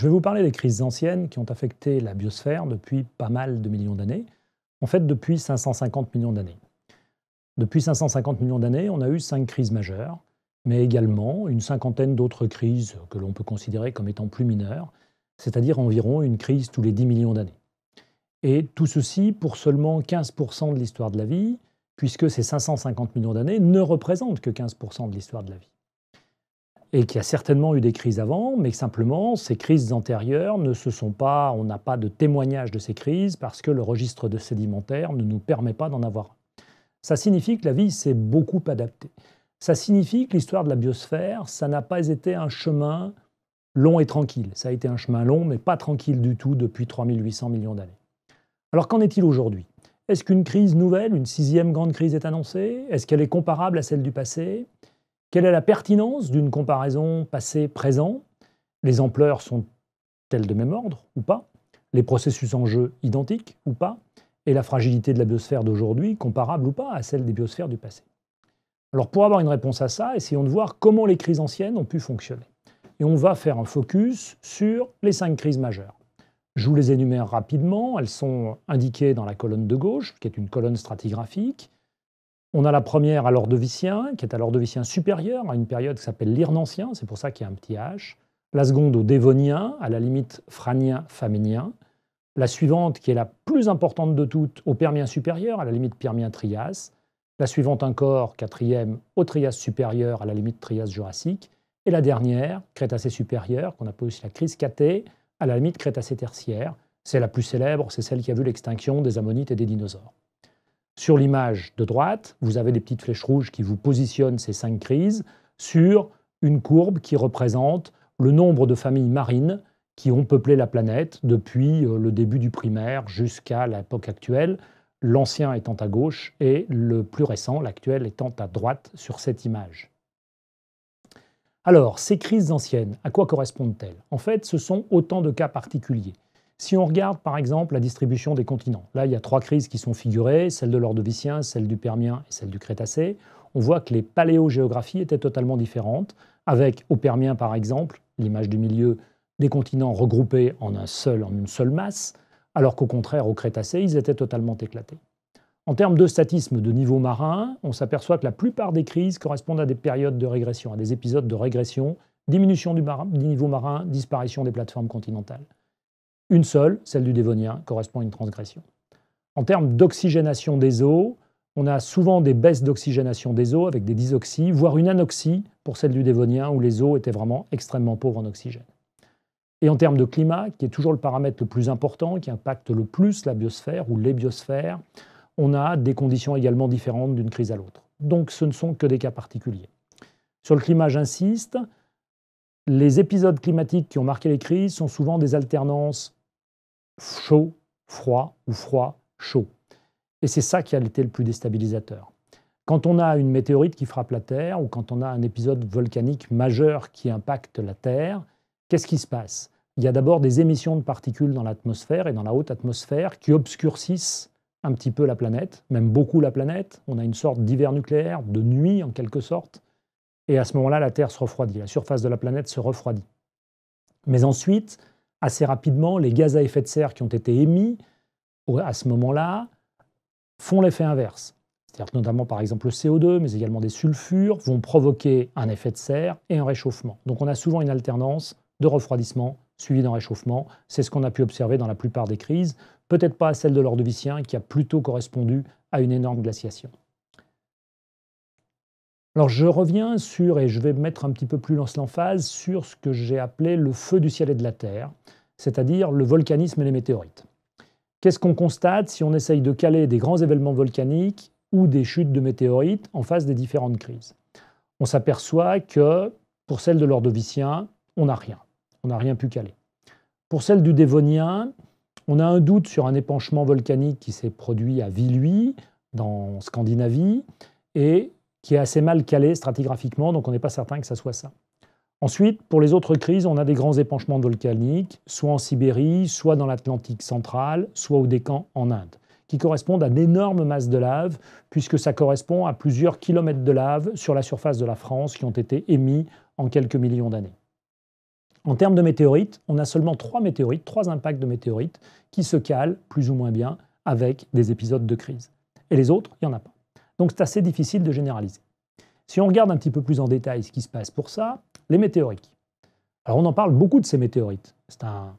Je vais vous parler des crises anciennes qui ont affecté la biosphère depuis pas mal de millions d'années, en fait depuis 550 millions d'années. Depuis 550 millions d'années, on a eu cinq crises majeures, mais également une cinquantaine d'autres crises que l'on peut considérer comme étant plus mineures, c'est-à-dire environ une crise tous les 10 millions d'années. Et tout ceci pour seulement 15% de l'histoire de la vie, puisque ces 550 millions d'années ne représentent que 15% de l'histoire de la vie et qui a certainement eu des crises avant, mais simplement ces crises antérieures ne se sont pas, on n'a pas de témoignage de ces crises parce que le registre de sédimentaire ne nous permet pas d'en avoir un. Ça signifie que la vie s'est beaucoup adaptée. Ça signifie que l'histoire de la biosphère, ça n'a pas été un chemin long et tranquille. Ça a été un chemin long, mais pas tranquille du tout depuis 3800 millions d'années. Alors qu'en est-il aujourd'hui Est-ce qu'une crise nouvelle, une sixième grande crise est annoncée Est-ce qu'elle est comparable à celle du passé quelle est la pertinence d'une comparaison passé-présent Les ampleurs sont-elles de même ordre ou pas Les processus en jeu identiques ou pas Et la fragilité de la biosphère d'aujourd'hui comparable ou pas à celle des biosphères du passé Alors pour avoir une réponse à ça, essayons de voir comment les crises anciennes ont pu fonctionner. Et on va faire un focus sur les cinq crises majeures. Je vous les énumère rapidement, elles sont indiquées dans la colonne de gauche, qui est une colonne stratigraphique. On a la première à l'ordovicien, qui est à l'ordovicien supérieur, à une période qui s'appelle l'irnancien, c'est pour ça qu'il y a un petit h. La seconde au dévonien, à la limite franien-faménien. La suivante, qui est la plus importante de toutes, au permien supérieur, à la limite permien-trias. La suivante encore, quatrième, au trias supérieur, à la limite trias-jurassique. Et la dernière, Crétacé supérieur, qu'on appelle aussi la crise catée, à la limite Crétacé tertiaire. C'est la plus célèbre, c'est celle qui a vu l'extinction des ammonites et des dinosaures. Sur l'image de droite, vous avez des petites flèches rouges qui vous positionnent ces cinq crises sur une courbe qui représente le nombre de familles marines qui ont peuplé la planète depuis euh, le début du primaire jusqu'à l'époque actuelle, l'ancien étant à gauche et le plus récent, l'actuel, étant à droite sur cette image. Alors, ces crises anciennes, à quoi correspondent-elles En fait, ce sont autant de cas particuliers. Si on regarde par exemple la distribution des continents, là il y a trois crises qui sont figurées, celle de l'Ordovicien, celle du Permien et celle du Crétacé. On voit que les paléogéographies étaient totalement différentes, avec au Permien par exemple, l'image du milieu, des continents regroupés en, un seul, en une seule masse, alors qu'au contraire au Crétacé, ils étaient totalement éclatés. En termes de statisme de niveau marin, on s'aperçoit que la plupart des crises correspondent à des périodes de régression, à des épisodes de régression, diminution du, du, niveau marin, disparition des plateformes continentales. Une seule, celle du Dévonien, correspond à une transgression. En termes d'oxygénation des eaux, on a souvent des baisses d'oxygénation des eaux avec des disoxies, voire une anoxie pour celle du Dévonien où les eaux étaient vraiment extrêmement pauvres en oxygène. Et en termes de climat, qui est toujours le paramètre le plus important, qui impacte le plus la biosphère ou les biosphères, on a des conditions également différentes d'une crise à l'autre. Donc ce ne sont que des cas particuliers. Sur le climat, j'insiste, les épisodes climatiques qui ont marqué les crises sont souvent des alternances chaud, froid ou froid, chaud. Et c'est ça qui a été le plus déstabilisateur. Quand on a une météorite qui frappe la Terre ou quand on a un épisode volcanique majeur qui impacte la Terre, qu'est-ce qui se passe Il y a d'abord des émissions de particules dans l'atmosphère et dans la haute atmosphère qui obscurcissent un petit peu la planète, même beaucoup la planète. On a une sorte d'hiver nucléaire, de nuit en quelque sorte. Et à ce moment-là, la Terre se refroidit, la surface de la planète se refroidit. Mais ensuite, assez rapidement, les gaz à effet de serre qui ont été émis à ce moment-là font l'effet inverse. C'est-à-dire notamment par exemple le CO2, mais également des sulfures, vont provoquer un effet de serre et un réchauffement. Donc on a souvent une alternance de refroidissement suivi d'un réchauffement. C'est ce qu'on a pu observer dans la plupart des crises, peut-être pas celle de l'Ordovicien qui a plutôt correspondu à une énorme glaciation. Alors je reviens sur, et je vais mettre un petit peu plus l'emphase, sur ce que j'ai appelé le feu du ciel et de la terre, c'est-à-dire le volcanisme et les météorites. Qu'est-ce qu'on constate si on essaye de caler des grands événements volcaniques ou des chutes de météorites en face des différentes crises On s'aperçoit que pour celle de l'Ordovicien, on n'a rien. On n'a rien pu caler. Pour celle du Dévonien, on a un doute sur un épanchement volcanique qui s'est produit à Vilui, dans Scandinavie, et qui est assez mal calé stratigraphiquement, donc on n'est pas certain que ça soit ça. Ensuite, pour les autres crises, on a des grands épanchements volcaniques, soit en Sibérie, soit dans l'Atlantique central, soit au Décan en Inde, qui correspondent à d'énormes masses de lave, puisque ça correspond à plusieurs kilomètres de lave sur la surface de la France qui ont été émis en quelques millions d'années. En termes de météorites, on a seulement trois météorites, trois impacts de météorites, qui se calent plus ou moins bien avec des épisodes de crise. Et les autres, il n'y en a pas. Donc c'est assez difficile de généraliser. Si on regarde un petit peu plus en détail ce qui se passe pour ça, les météoriques. Alors on en parle beaucoup de ces météorites. C'est un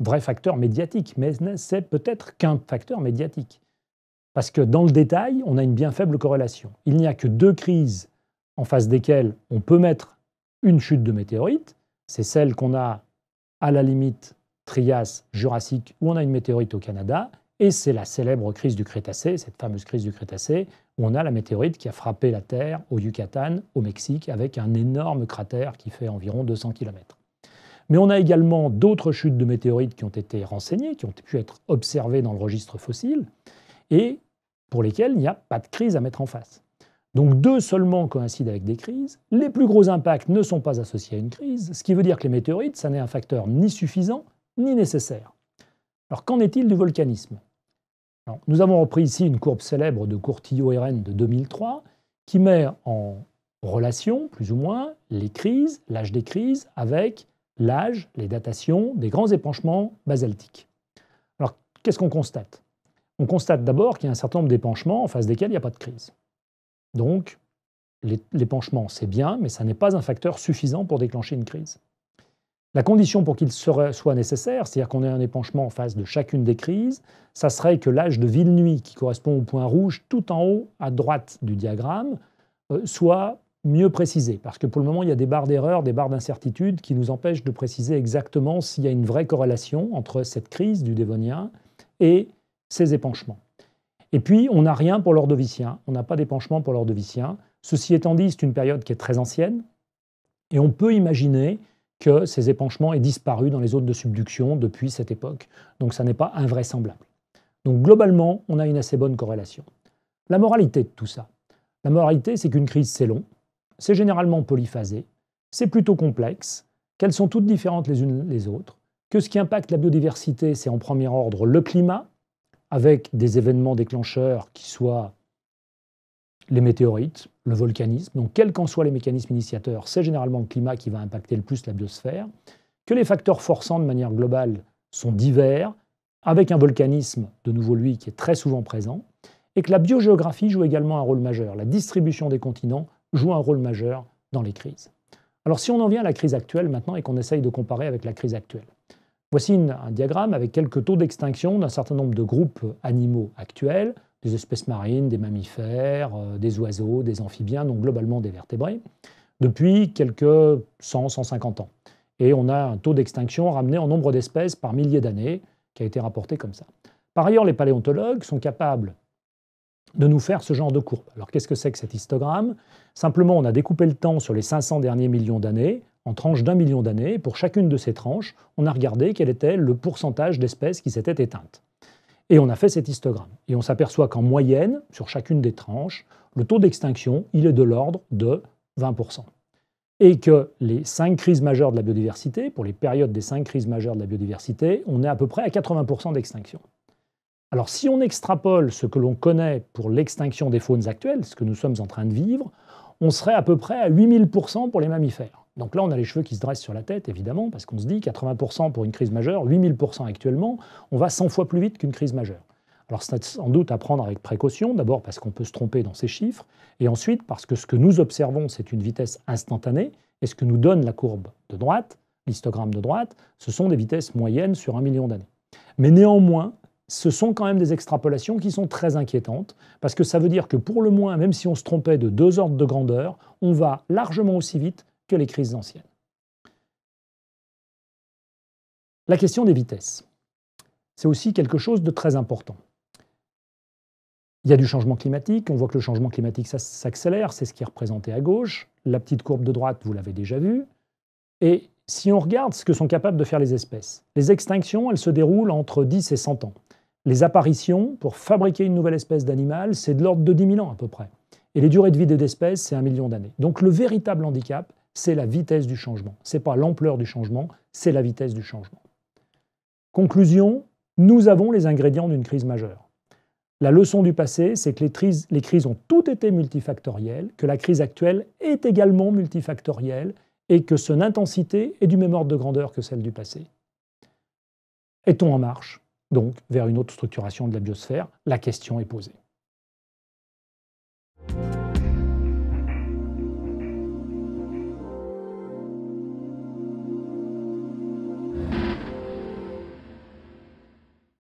vrai facteur médiatique, mais c'est peut-être qu'un facteur médiatique. Parce que dans le détail, on a une bien faible corrélation. Il n'y a que deux crises en face desquelles on peut mettre une chute de météorites. C'est celle qu'on a à la limite Trias, Jurassique, où on a une météorite au Canada, et c'est la célèbre crise du Crétacé, cette fameuse crise du Crétacé, où on a la météorite qui a frappé la Terre au Yucatan, au Mexique, avec un énorme cratère qui fait environ 200 km. Mais on a également d'autres chutes de météorites qui ont été renseignées, qui ont pu être observées dans le registre fossile, et pour lesquelles il n'y a pas de crise à mettre en face. Donc deux seulement coïncident avec des crises. Les plus gros impacts ne sont pas associés à une crise, ce qui veut dire que les météorites, ça n'est un facteur ni suffisant ni nécessaire. Alors qu'en est-il du volcanisme Nous avons repris ici une courbe célèbre de Courtillot-Hérène de 2003 qui met en relation, plus ou moins, les crises, l'âge des crises, avec l'âge, les datations des grands épanchements basaltiques. Alors qu'est-ce qu'on constate On constate, d'abord qu'il y a un certain nombre d'épanchements en face desquels il n'y a pas de crise. Donc l'épanchement, c'est bien, mais ça n'est pas un facteur suffisant pour déclencher une crise. La condition pour qu'il soit nécessaire, c'est-à-dire qu'on ait un épanchement en face de chacune des crises, ça serait que l'âge de Ville-Nuit, qui correspond au point rouge tout en haut à droite du diagramme, euh, soit mieux précisé. Parce que pour le moment, il y a des barres d'erreur, des barres d'incertitude qui nous empêchent de préciser exactement s'il y a une vraie corrélation entre cette crise du Dévonien et ces épanchements. Et puis, on n'a rien pour l'ordovicien, on n'a pas d'épanchement pour l'ordovicien. Ceci étant dit, c'est une période qui est très ancienne, et on peut imaginer que ces épanchements aient disparu dans les zones de subduction depuis cette époque. Donc ça n'est pas invraisemblable. Donc globalement, on a une assez bonne corrélation. La moralité de tout ça. La moralité, c'est qu'une crise, c'est long, c'est généralement polyphasé, c'est plutôt complexe, qu'elles sont toutes différentes les unes les autres, que ce qui impacte la biodiversité, c'est en premier ordre le climat, avec des événements déclencheurs qui soient les météorites, le volcanisme. Donc, quels qu'en soient les mécanismes initiateurs, c'est généralement le climat qui va impacter le plus la biosphère. Que les facteurs forçants de manière globale sont divers, avec un volcanisme, de nouveau lui, qui est très souvent présent, et que la biogéographie joue également un rôle majeur. La distribution des continents joue un rôle majeur dans les crises. Alors si on en vient à la crise actuelle maintenant et qu'on essaye de comparer avec la crise actuelle, voici un diagramme avec quelques taux d'extinction d'un certain nombre de groupes animaux actuels des espèces marines, des mammifères, euh, des oiseaux, des amphibiens, donc globalement des vertébrés, depuis quelques 100, 150 ans. Et on a un taux d'extinction ramené en nombre d'espèces par milliers d'années, qui a été rapporté comme ça. Par ailleurs, les paléontologues sont capables de nous faire ce genre de courbe. Alors qu'est-ce que c'est que cet histogramme Simplement, on a découpé le temps sur les 500 derniers millions d'années en tranches d'un million d'années. Pour chacune de ces tranches, on a regardé quel était le pourcentage d'espèces qui s'étaient éteintes. Et on a fait cet histogramme. Et on s'aperçoit qu'en moyenne, sur chacune des tranches, le taux d'extinction, il est de l'ordre de 20%. Et que les cinq crises majeures de la biodiversité, pour les périodes des cinq crises majeures de la biodiversité, on est à peu près à 80% d'extinction. Alors si on extrapole ce que l'on connaît pour l'extinction des faunes actuelles, ce que nous sommes en train de vivre, on serait à peu près à 8000% pour les mammifères. Donc là, on a les cheveux qui se dressent sur la tête, évidemment, parce qu'on se dit 80% pour une crise majeure, 8000% actuellement, on va 100 fois plus vite qu'une crise majeure. Alors c'est sans doute à prendre avec précaution, d'abord parce qu'on peut se tromper dans ces chiffres, et ensuite parce que ce que nous observons, c'est une vitesse instantanée, et ce que nous donne la courbe de droite, l'histogramme de droite, ce sont des vitesses moyennes sur un million d'années. Mais néanmoins, ce sont quand même des extrapolations qui sont très inquiétantes, parce que ça veut dire que pour le moins, même si on se trompait de deux ordres de grandeur, on va largement aussi vite que les crises anciennes. La question des vitesses, c'est aussi quelque chose de très important. Il y a du changement climatique, on voit que le changement climatique s'accélère, c'est ce qui est représenté à gauche. La petite courbe de droite, vous l'avez déjà vue. Et si on regarde ce que sont capables de faire les espèces, les extinctions, elles se déroulent entre 10 et 100 ans. Les apparitions, pour fabriquer une nouvelle espèce d'animal, c'est de l'ordre de 10 000 ans à peu près. Et les durées de vie des espèces, c'est un million d'années. Donc le véritable handicap, c'est la vitesse du changement. Ce n'est pas l'ampleur du changement, c'est la vitesse du changement. Conclusion, nous avons les ingrédients d'une crise majeure. La leçon du passé, c'est que les crises, ont toutes été multifactorielles, que la crise actuelle est également multifactorielle et que son intensité est du même ordre de grandeur que celle du passé. Est-on en marche, donc, vers une autre structuration de la biosphère La question est posée.